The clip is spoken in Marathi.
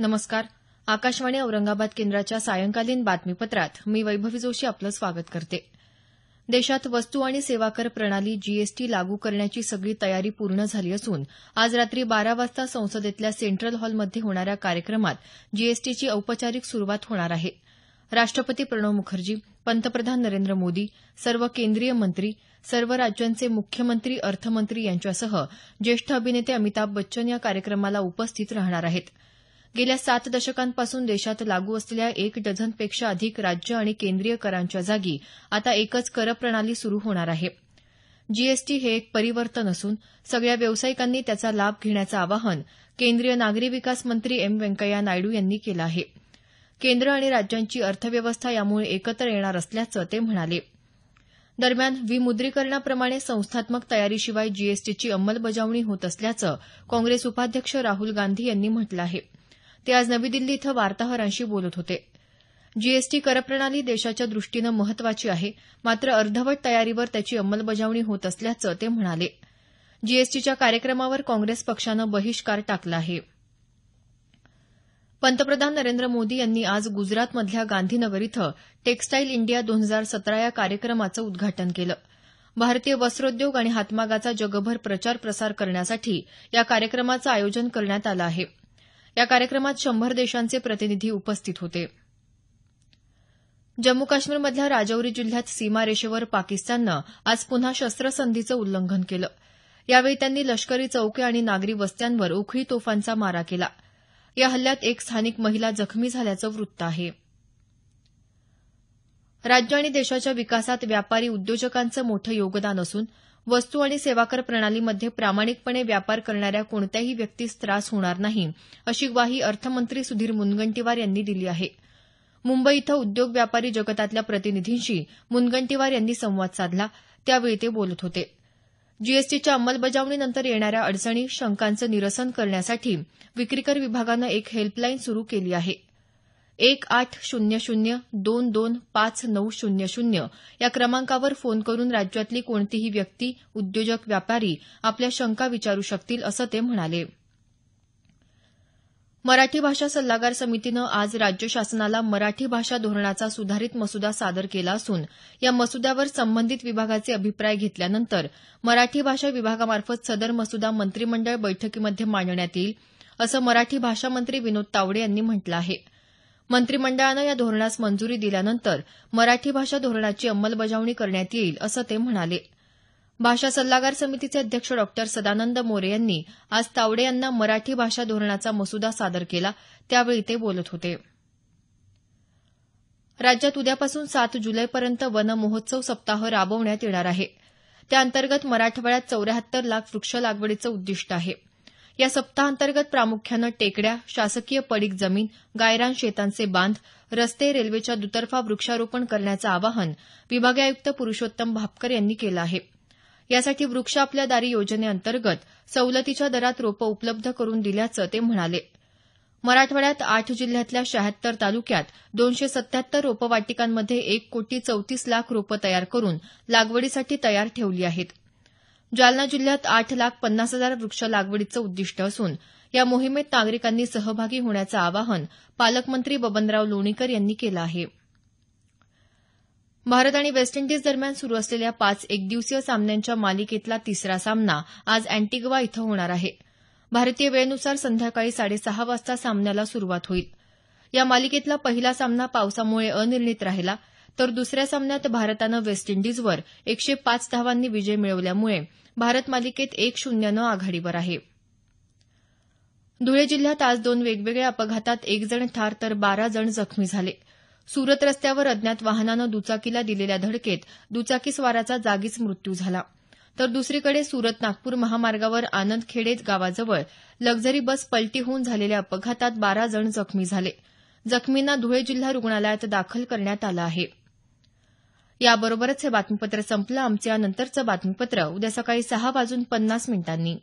नमस्कार आकाशवाणी औरंगाबाद केंद्राच्या सायंकालीन बातमीपत्रात मी वैभवी जोशी आपलं स्वागत करते देशात वस्तू आणि सेवा कर प्रणाली जीएसटी लागू करण्याची सगळी तयारी पूर्ण झाली असून आज रात्री बारा वाजता संसदेतल्या सेंट्रल हॉलमध्ये होणाऱ्या कार्यक्रमात जीएसटीची औपचारिक सुरुवात होणार आहे राष्ट्रपती प्रणव मुखर्जी पंतप्रधान नरेंद्र मोदी सर्व केंद्रीय मंत्री सर्व राज्यांचे मुख्यमंत्री अर्थमंत्री यांच्यासह ज्येष्ठ अभिनेते अमिताभ बच्चन या कार्यक्रमाला उपस्थित राहणार आहेत गेल्या सात दशकांपासून देशात लागू असलेल्या एक डझनपेक्षा अधिक राज्य आणि केंद्रीय करांच्या जागी आता एकच कर प्रणाली सुरू होणार आहे जीएसटी हे एक परिवर्तन असून सगळ्या व्यावसायिकांनी त्याचा लाभ घेण्याचं आवाहन केंद्रीय नागरी विकास मंत्री एम व्यंकय्या नायडू यांनी केलं आहे केंद्र आणि राज्यांची अर्थव्यवस्था यामुळे एकत्र येणार असल्याचं ते म्हणाले दरम्यान विमुद्रीकरणाप्रमाणे संस्थात्मक तयारीशिवाय जीएसटीची अंमलबजावणी होत असल्याचं काँग्रेस उपाध्यक्ष राहुल गांधी यांनी म्हटलं आहे ते आज नवी दिल्ली इथं वार्ताहरांशी बोलत होते जीएसटी करप्रणाली देशाच्या दृष्टीनं महत्वाची आहे मात्र अर्धवट तयारीवर त्याची अंमलबजावणी होत असल्याचं ते म्हणाले जीएसटीच्या कार्यक्रमावर काँग्रेस पक्षानं बहिष्कार टाकला आहे पंतप्रधान नरेंद्र मोदी यांनी आज गुजरातमधल्या गांधीनगर इथं टेक्स्टाईल इंडिया दोन हजार सतरा या कार्यक्रमाचं उद्घाटन केलं भारतीय वस्त्रोद्योग आणि हातमागाचा जगभर प्रचार प्रसार करण्यासाठी या कार्यक्रमाचं आयोजन करण्यात आलं आहा या कार्यक्रमात शंभर देशांचे प्रतिनिधी उपस्थित होते जम्मू काश्मीरमधल्या राजौरी जिल्ह्यात सीमारेषेवर पाकिस्ताननं आज पुन्हा शस्त्रसंधीचं उल्लंघन केलं यावेळी त्यांनी लष्करी चौके आणि नागरी वस्त्यांवर उखळी तोफांचा मारा केला या हल्ल्यात एक स्थानिक महिला जखमी झाल्याचं वृत्त आहे राज्य आणि देशाच्या विकासात व्यापारी उद्योजकांचं मोठं योगदान असून वस्तू आणि सेवा कर प्रणालीमध्ये प्रामाणिकपणे व्यापार करणाऱ्या कोणत्याही व्यक्तीस त्रास होणार नाही अशी ग्वाही अर्थमंत्री सुधीर मुनगंटीवार यांनी दिली आहे मुंबई इथं उद्योग व्यापारी जगतातल्या प्रतिनिधींशी मुनगंटीवार यांनी संवाद साधला त्यावेळी ते बोलत होते जीएसटीच्या अंमलबजावणीनंतर येणाऱ्या अडचणी शंकांचं निरसन करण्यासाठी विक्रीकर विभागानं एक हेल्पलाईन सुरू केली आहे एक आठ शून्य शून्य दोन दोन पाच नऊ शून्य शून्य या क्रमांकावर फोन करून राज्यातली कोणतीही व्यक्ती उद्योजक व्यापारी आपल्या शंका विचारू शकतील असं ते म्हणाले मराठी भाषा सल्लागार समितीनं आज राज्य शासनाला मराठी भाषा धोरणाचा सुधारित मसुदा सादर केला असून या मसुद्यावर संबंधित विभागाचे अभिप्राय घेतल्यानंतर मराठी भाषा विभागामार्फत सदर मसुदा मंत्रिमंडळ बैठकीमध्ये मांडण्यात येईल असं मराठी भाषा मंत्री विनोद तावडे यांनी म्हटलं आहे मंत्रिमंडळानं या धोरणास मंजुरी दिल्यानंतर मराठी भाषा धोरणाची अंमलबजावणी करण्यात येईल असं ते म्हणाले भाषा सल्लागार समितीचे अध्यक्ष डॉ सदानंद मोरे यांनी आज तावडे यांना मराठी भाषा धोरणाचा मसुदा सादर केला त्यावेळी ते बोलत होते राज्यात उद्यापासून सात जुलैपर्यंत वन महोत्सव सप्ताह राबवण्यात येणार आहे त्याअंतर्गत मराठवाड्यात चौऱ्याहत्तर लाख वृक्ष लागवडीचं उद्दिष्ट आहे या सप्ताहांतर्गत प्रामुख्यानं टेकड्या शासकीय पडीक जमीन गायरान शेतांचे बांध रस्ते रेल्वेच्या दुतर्फा वृक्षारोपण करण्याचं आवाहन विभागीय आयुक्त पुरुषोत्तम भापकर यांनी केलं आहे यासाठी वृक्ष आपल्या दारी योजनेअंतर्गत सवलतीच्या दरात रोपं उपलब्ध करून दिल्याचं ते म्हणाले मराठवाड्यात आठ जिल्ह्यातल्या शहात्तर तालुक्यात दोनशे सत्त्याहत्तर रोपवाटिकांमध्ये एक कोटी चौतीस लाख रोपं तयार करून लागवडीसाठी तयार ठेवली आहेत जालना जिल्ह्यात आठ लाख पन्नास हजार वृक्ष लागवडीचं उद्दिष्ट असून या मोहिमेत नागरिकांनी सहभागी होण्याचं आवाहन पालकमंत्री बबनराव लोणीकर यांनी केलं आहे भारत आणि वेस्ट इंडिज दरम्यान सुरू असलेल्या पाच एकदिवसीय सामन्यांच्या मालिकेतला तिसरा सामना आज अँटिग्वा इथं होणार आहे भारतीय वेळेनुसार संध्याकाळी साडेसहा वाजता सामन्याला सुरुवात होईल या मालिकेतला पहिला सामना पावसामुळे अनिर्णित राहिला तर दुसऱ्या सामन्यात भारतानं वेस्ट इंडिजवर एकशे पाच धावांनी विजय मिळवल्यामुळे भारत मालिकेत एक शून्यनं आघाडीवर आहे धुळे जिल्ह्यात आज दोन वेगवेगळ्या अपघातात एक जण ठार तर बारा जण जखमी झाले सुरत रस्त्यावर अज्ञात वाहनानं दुचाकीला दिलेल्या धडकेत दुचाकीस्वाराचा जागीच मृत्यू झाला तर दुसरीकडे सुरत नागपूर महामार्गावर आनंदखेडे गावाजवळ लक्झरी बस पलटी होऊन झालेल्या अपघातात बारा जण जखमी झाले जखमींना धुळे जिल्हा रुग्णालयात दाखल करण्यात आलं आहे याबरोबरच हे बातमीपत्र संपलं आमचं नंतरचं बातमीपत्र उद्या सकाळी सहा वाजून पन्नास मिनिटांनी